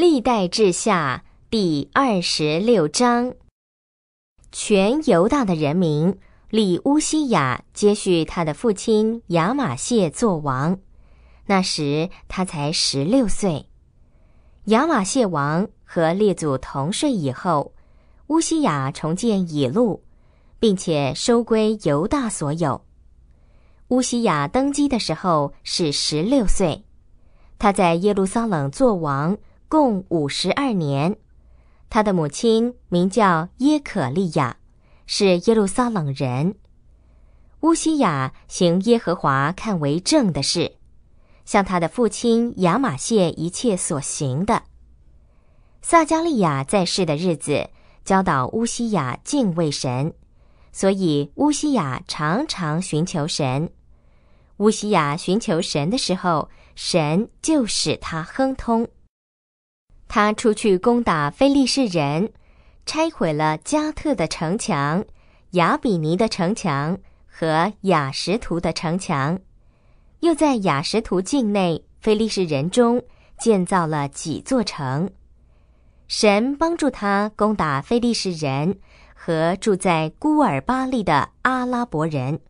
历代志下第二十六章，全犹大的人民立乌西雅接续他的父亲亚玛谢做王，那时他才十六岁。亚玛谢王和列祖同睡以后，乌西雅重建以路，并且收归犹大所有。乌西雅登基的时候是十六岁，他在耶路撒冷做王。共五十二年，他的母亲名叫耶可利亚，是耶路撒冷人。乌西亚行耶和华看为正的事，像他的父亲亚玛谢一切所行的。撒加利亚在世的日子，教导乌西亚敬畏神，所以乌西亚常常寻求神。乌西亚寻求神的时候，神就使他亨通。他出去攻打非利士人，拆毁了加特的城墙、雅比尼的城墙和雅什图的城墙，又在雅什图境内非利士人中建造了几座城。神帮助他攻打非利士人和住在孤尔巴利的阿拉伯人，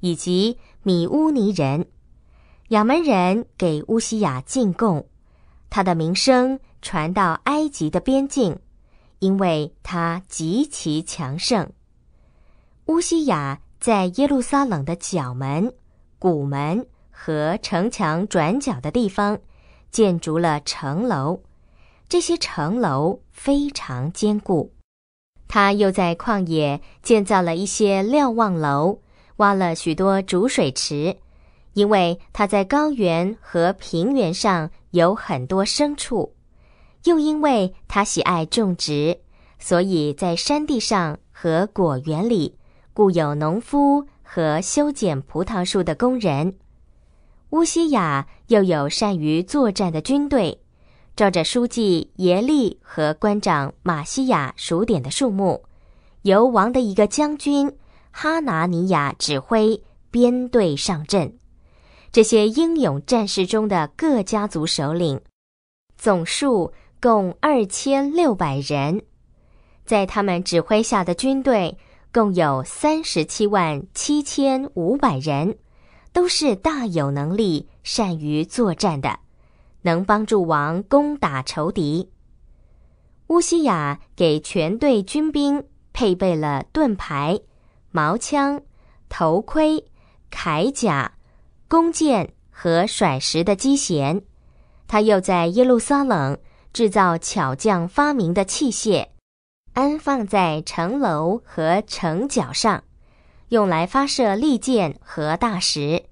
以及米乌尼人。亚门人给乌西亚进贡，他的名声。传到埃及的边境，因为它极其强盛。乌西雅在耶路撒冷的角门、古门和城墙转角的地方建筑了城楼，这些城楼非常坚固。他又在旷野建造了一些瞭望楼，挖了许多煮水池，因为他在高原和平原上有很多牲畜。又因为他喜爱种植，所以在山地上和果园里，故有农夫和修剪葡萄树的工人。乌西亚又有善于作战的军队，照着书记耶利和官长马西亚数点的数目，由王的一个将军哈拿尼亚指挥编队上阵。这些英勇战士中的各家族首领，总数。共二千六百人，在他们指挥下的军队共有三十七万七千五百人，都是大有能力、善于作战的，能帮助王攻打仇敌。乌西雅给全队军兵配备了盾牌、矛枪、头盔、铠甲、弓箭和甩石的机弦，他又在耶路撒冷。制造巧匠发明的器械，安放在城楼和城角上，用来发射利箭和大石。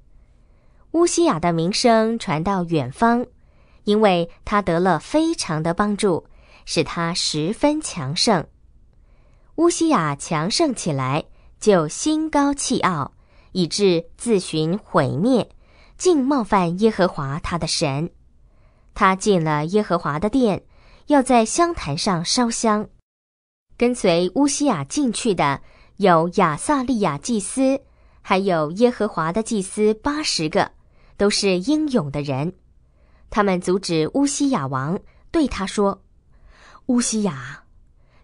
乌西雅的名声传到远方，因为他得了非常的帮助，使他十分强盛。乌西雅强盛起来，就心高气傲，以致自寻毁灭，竟冒犯耶和华他的神。他进了耶和华的殿，要在香坛上烧香。跟随乌西亚进去的有亚萨利亚祭司，还有耶和华的祭司八十个，都是英勇的人。他们阻止乌西亚王，对他说：“乌西亚，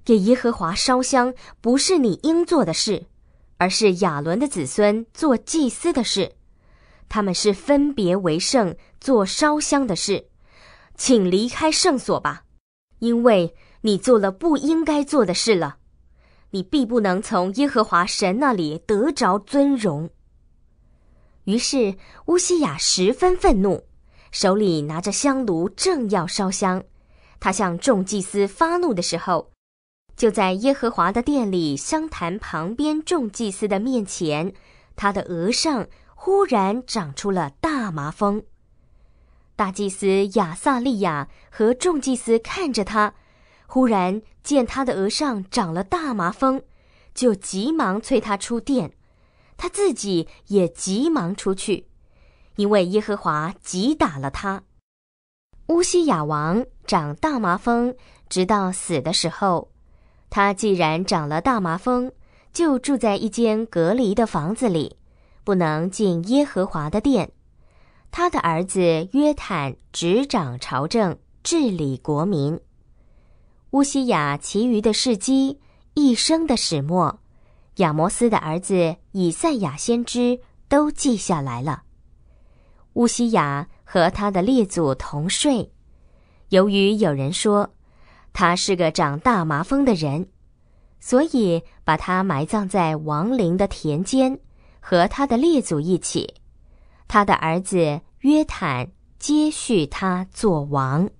给耶和华烧香不是你应做的事，而是亚伦的子孙做祭司的事。他们是分别为圣做烧香的事。”请离开圣所吧，因为你做了不应该做的事了，你必不能从耶和华神那里得着尊荣。于是乌西雅十分愤怒，手里拿着香炉正要烧香，他向众祭司发怒的时候，就在耶和华的殿里香坛旁边众祭司的面前，他的额上忽然长出了大麻风。大祭司亚萨利亚和众祭司看着他，忽然见他的额上长了大麻风，就急忙催他出殿。他自己也急忙出去，因为耶和华击打了他。乌西雅王长大麻风，直到死的时候。他既然长了大麻风，就住在一间隔离的房子里，不能进耶和华的殿。他的儿子约坦执掌朝政，治理国民。乌西雅其余的事迹、一生的始末，亚摩斯的儿子以赛亚先知都记下来了。乌西雅和他的列祖同睡。由于有人说他是个长大麻风的人，所以把他埋葬在亡灵的田间，和他的列祖一起。他的儿子约坦接续他做王。